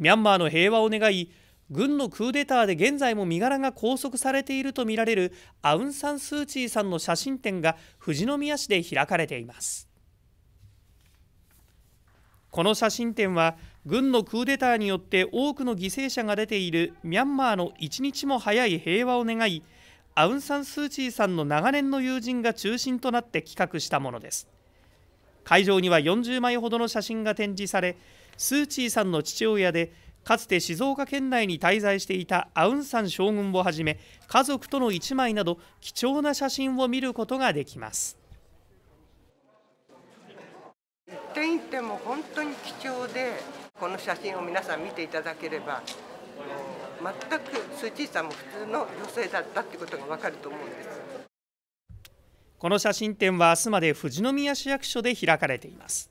ミャンマーの平和を願い軍のクーデターで現在も身柄が拘束されているとみられるアウン・サン・スー・チーさんの写真展が富士宮市で開かれていますこの写真展は軍のクーデターによって多くの犠牲者が出ているミャンマーの一日も早い平和を願いアウン・サン・スー・チーさんの長年の友人が中心となって企画したものです会場には40枚ほどの写真が展示されスー・チーさんの父親でかつて静岡県内に滞在していたアウン・サン将軍をはじめ家族との1枚など貴重な写真を見ることができます一点一点も本当に貴重でこの写真を皆さん見ていただければ全くスー・チーさんも普通の女性だったってことがわかると思うんです。この写真展は明日まで富士宮市役所で開かれています